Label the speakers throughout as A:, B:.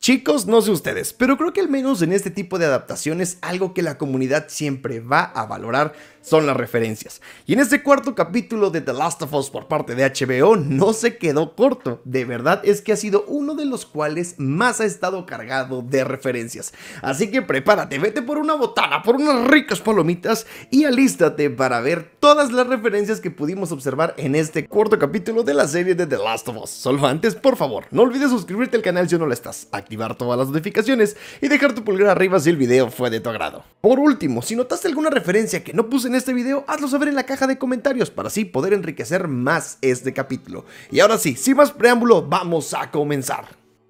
A: Chicos, no sé ustedes, pero creo que al menos en este tipo de adaptaciones algo que la comunidad siempre va a valorar son las referencias. Y en este cuarto capítulo de The Last of Us por parte de HBO no se quedó corto, de verdad es que ha sido uno de los cuales más ha estado cargado de referencias. Así que prepárate, vete por una botana, por unas ricas palomitas y alístate para ver todas las referencias que pudimos observar en este cuarto capítulo de la serie de The Last of Us. Solo antes, por favor, no olvides suscribirte al canal si no lo estás, activar todas las notificaciones y dejar tu pulgar arriba si el video fue de tu agrado. Por último, si notaste alguna referencia que no puse en este video, hazlo saber en la caja de comentarios para así poder enriquecer más este capítulo. Y ahora sí, sin más preámbulo, vamos a comenzar.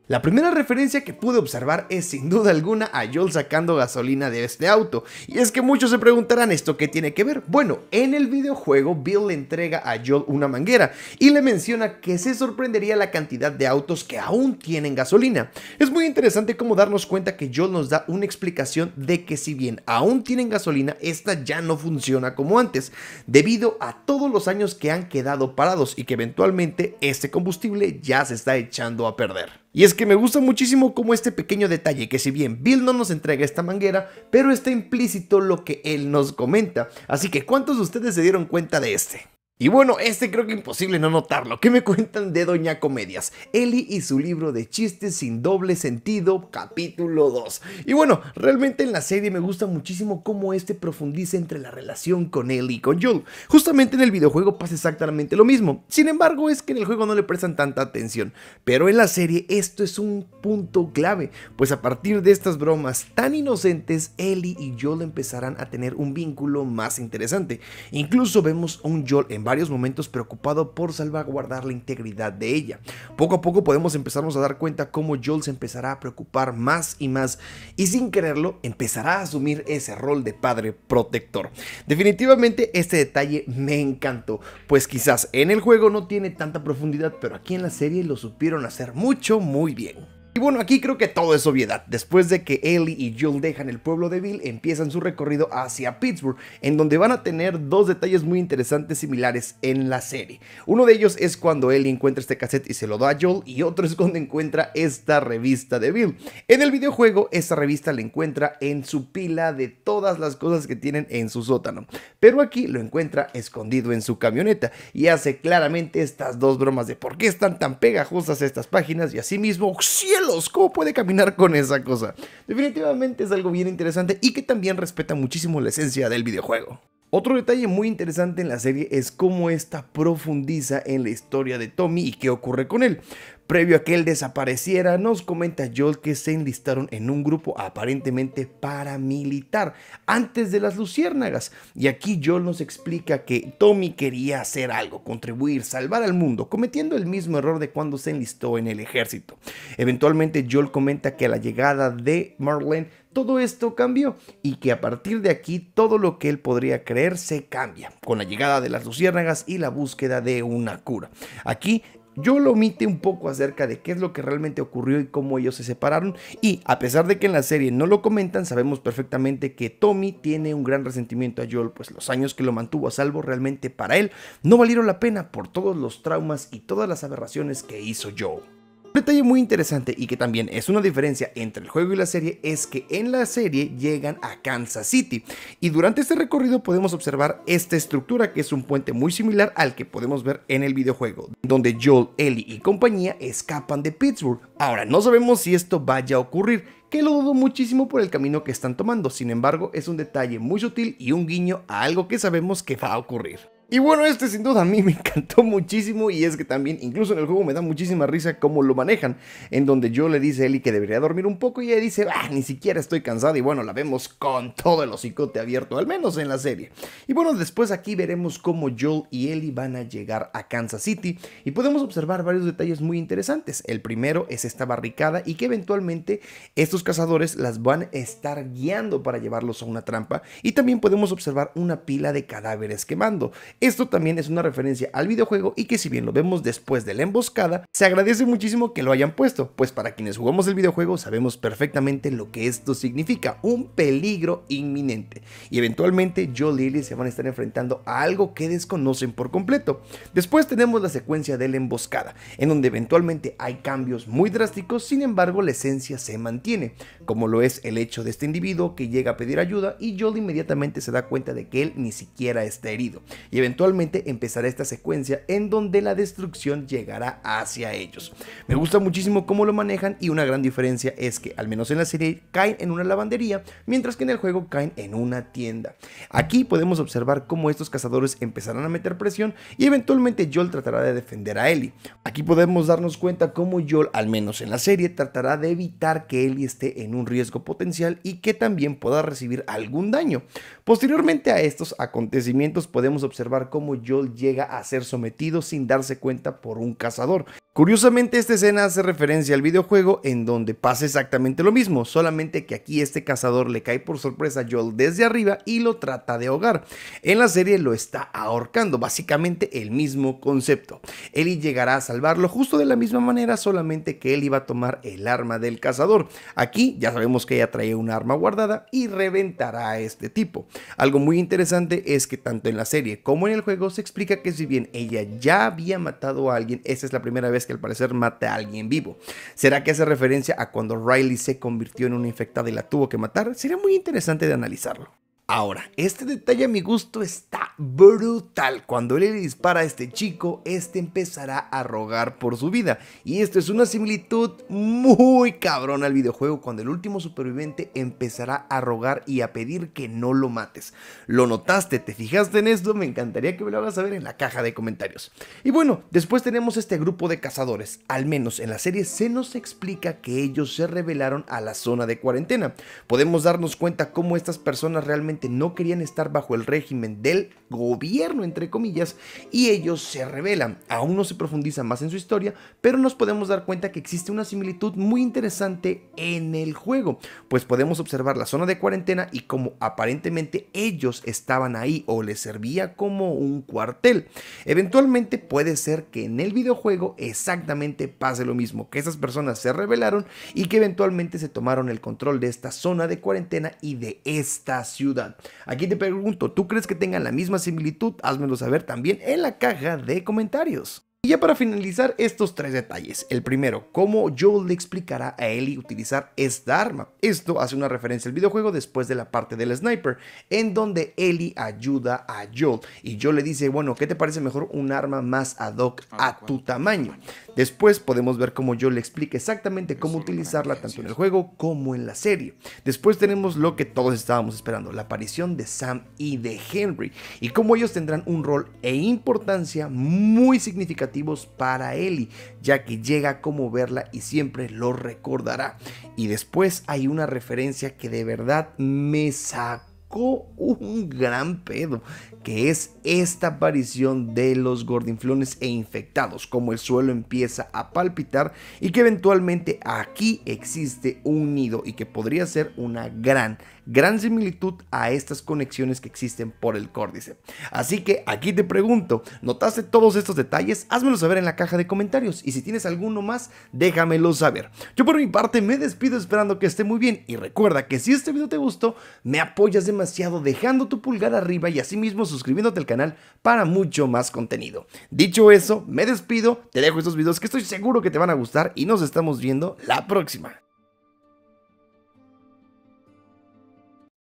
A: La primera referencia que pude observar es sin duda alguna a Joel sacando gasolina de este auto, y es que muchos se preguntarán esto qué tiene que ver. Bueno, en el videojuego Bill le entrega a Joel una manguera y le menciona que se sorprendería la cantidad de autos que aún tienen gasolina. Es muy interesante como darnos cuenta que Joel nos da una explicación de que si bien aún tienen gasolina, esta ya no funciona como antes, debido a todos los años que han quedado parados y que eventualmente este combustible ya se está echando a perder. Y es que me gusta muchísimo como este pequeño detalle, que si bien Bill no nos entrega esta manguera, pero está implícito lo que él nos comenta. Así que, ¿cuántos de ustedes se dieron cuenta de este? Y bueno, este creo que imposible no notarlo. ¿Qué me cuentan de Doña Comedias? Eli y su libro de chistes sin doble sentido, capítulo 2. Y bueno, realmente en la serie me gusta muchísimo cómo este profundiza entre la relación con Ellie y con Joel. Justamente en el videojuego pasa exactamente lo mismo. Sin embargo, es que en el juego no le prestan tanta atención. Pero en la serie esto es un punto clave, pues a partir de estas bromas tan inocentes, Ellie y Joel empezarán a tener un vínculo más interesante. Incluso vemos a un Joel en varios momentos preocupado por salvaguardar la integridad de ella. Poco a poco podemos empezarnos a dar cuenta cómo Joel se empezará a preocupar más y más y sin quererlo empezará a asumir ese rol de padre protector. Definitivamente este detalle me encantó, pues quizás en el juego no tiene tanta profundidad, pero aquí en la serie lo supieron hacer mucho, muy bien. Y bueno, aquí creo que todo es obviedad. Después de que Ellie y Joel dejan el pueblo de Bill, empiezan su recorrido hacia Pittsburgh, en donde van a tener dos detalles muy interesantes similares en la serie. Uno de ellos es cuando Ellie encuentra este cassette y se lo da a Joel, y otro es cuando encuentra esta revista de Bill. En el videojuego, esta revista la encuentra en su pila de todas las cosas que tienen en su sótano, pero aquí lo encuentra escondido en su camioneta y hace claramente estas dos bromas de por qué están tan pegajosas estas páginas y asimismo, ¡oh, ¡cielo! ¿Cómo puede caminar con esa cosa? Definitivamente es algo bien interesante y que también respeta muchísimo la esencia del videojuego. Otro detalle muy interesante en la serie es cómo esta profundiza en la historia de Tommy y qué ocurre con él. Previo a que él desapareciera, nos comenta Joel que se enlistaron en un grupo aparentemente paramilitar antes de las luciérnagas. Y aquí Joel nos explica que Tommy quería hacer algo, contribuir, salvar al mundo, cometiendo el mismo error de cuando se enlistó en el ejército. Eventualmente Joel comenta que a la llegada de Marlene todo esto cambió y que a partir de aquí todo lo que él podría creer se cambia con la llegada de las luciérnagas y la búsqueda de una cura. Aquí lo omite un poco acerca de qué es lo que realmente ocurrió y cómo ellos se separaron y a pesar de que en la serie no lo comentan, sabemos perfectamente que Tommy tiene un gran resentimiento a Joel, pues los años que lo mantuvo a salvo realmente para él no valieron la pena por todos los traumas y todas las aberraciones que hizo Joel. Un Detalle muy interesante y que también es una diferencia entre el juego y la serie es que en la serie llegan a Kansas City y durante este recorrido podemos observar esta estructura que es un puente muy similar al que podemos ver en el videojuego, donde Joel, Ellie y compañía escapan de Pittsburgh. Ahora, no sabemos si esto vaya a ocurrir, que lo dudo muchísimo por el camino que están tomando, sin embargo es un detalle muy sutil y un guiño a algo que sabemos que va a ocurrir. Y bueno, este sin duda a mí me encantó muchísimo y es que también, incluso en el juego me da muchísima risa cómo lo manejan, en donde yo le dice a Ellie que debería dormir un poco y ella dice, ah, ni siquiera estoy cansada y bueno, la vemos con todo el hocicote abierto, al menos en la serie. Y bueno, después aquí veremos cómo Joel y Ellie van a llegar a Kansas City y podemos observar varios detalles muy interesantes. El primero es esta barricada y que eventualmente estos cazadores las van a estar guiando para llevarlos a una trampa y también podemos observar una pila de cadáveres quemando. Esto también es una referencia al videojuego y que si bien lo vemos después de la emboscada, se agradece muchísimo que lo hayan puesto, pues para quienes jugamos el videojuego sabemos perfectamente lo que esto significa, un peligro inminente. Y eventualmente Joel y Ellie se van a estar enfrentando a algo que desconocen por completo. Después tenemos la secuencia de la emboscada, en donde eventualmente hay cambios muy drásticos, sin embargo la esencia se mantiene, como lo es el hecho de este individuo que llega a pedir ayuda y Joel inmediatamente se da cuenta de que él ni siquiera está herido. Eventualmente empezará esta secuencia en donde la destrucción llegará hacia ellos. Me gusta muchísimo cómo lo manejan y una gran diferencia es que al menos en la serie caen en una lavandería, mientras que en el juego caen en una tienda. Aquí podemos observar cómo estos cazadores empezarán a meter presión y eventualmente Joel tratará de defender a Ellie. Aquí podemos darnos cuenta cómo Joel, al menos en la serie, tratará de evitar que Ellie esté en un riesgo potencial y que también pueda recibir algún daño. Posteriormente a estos acontecimientos podemos observar como cómo Joel llega a ser sometido sin darse cuenta por un cazador. Curiosamente esta escena hace referencia al videojuego en donde pasa exactamente lo mismo, solamente que aquí este cazador le cae por sorpresa a Joel desde arriba y lo trata de ahogar. En la serie lo está ahorcando, básicamente el mismo concepto. Ellie llegará a salvarlo justo de la misma manera, solamente que él iba a tomar el arma del cazador. Aquí ya sabemos que ella trae un arma guardada y reventará a este tipo. Algo muy interesante es que tanto en la serie como en el juego se explica que si bien ella ya había matado a alguien, esa es la primera vez que al parecer mata a alguien vivo. ¿Será que hace referencia a cuando Riley se convirtió en una infectada y la tuvo que matar? Sería muy interesante de analizarlo. Ahora, este detalle a mi gusto está brutal. Cuando él le dispara a este chico, este empezará a rogar por su vida. Y esto es una similitud muy cabrona al videojuego cuando el último superviviente empezará a rogar y a pedir que no lo mates. ¿Lo notaste? ¿Te fijaste en esto? Me encantaría que me lo hagas saber en la caja de comentarios. Y bueno, después tenemos este grupo de cazadores. Al menos en la serie se nos explica que ellos se revelaron a la zona de cuarentena. Podemos darnos cuenta cómo estas personas realmente no querían estar bajo el régimen del gobierno, entre comillas, y ellos se rebelan. Aún no se profundiza más en su historia, pero nos podemos dar cuenta que existe una similitud muy interesante en el juego, pues podemos observar la zona de cuarentena y como aparentemente ellos estaban ahí o les servía como un cuartel. Eventualmente puede ser que en el videojuego exactamente pase lo mismo, que esas personas se rebelaron y que eventualmente se tomaron el control de esta zona de cuarentena y de esta ciudad. Aquí te pregunto, ¿tú crees que tengan la misma similitud? Házmelo saber también en la caja de comentarios. Y ya para finalizar estos tres detalles. El primero, cómo Joel le explicará a Ellie utilizar esta arma. Esto hace una referencia al videojuego después de la parte del sniper, en donde Ellie ayuda a Joel. Y Joel le dice, bueno, ¿qué te parece mejor un arma más ad hoc a tu tamaño? Después podemos ver cómo yo le explica exactamente cómo utilizarla tanto en el juego como en la serie. Después tenemos lo que todos estábamos esperando, la aparición de Sam y de Henry, y cómo ellos tendrán un rol e importancia muy significativos para Ellie, ya que llega como verla y siempre lo recordará. Y después hay una referencia que de verdad me sacó un gran pedo, que es esta aparición de los gordinflones e infectados, como el suelo empieza a palpitar y que eventualmente aquí existe un nido y que podría ser una gran, gran similitud a estas conexiones que existen por el córdice. Así que aquí te pregunto, ¿notaste todos estos detalles? Házmelo saber en la caja de comentarios y si tienes alguno más, déjamelo saber. Yo por mi parte me despido esperando que esté muy bien y recuerda que si este video te gustó, me apoyas demasiado dejando tu pulgar arriba y asimismo suscribiéndote al canal para mucho más contenido. Dicho eso, me despido, te dejo estos videos que estoy seguro que te van a gustar y nos estamos viendo la próxima.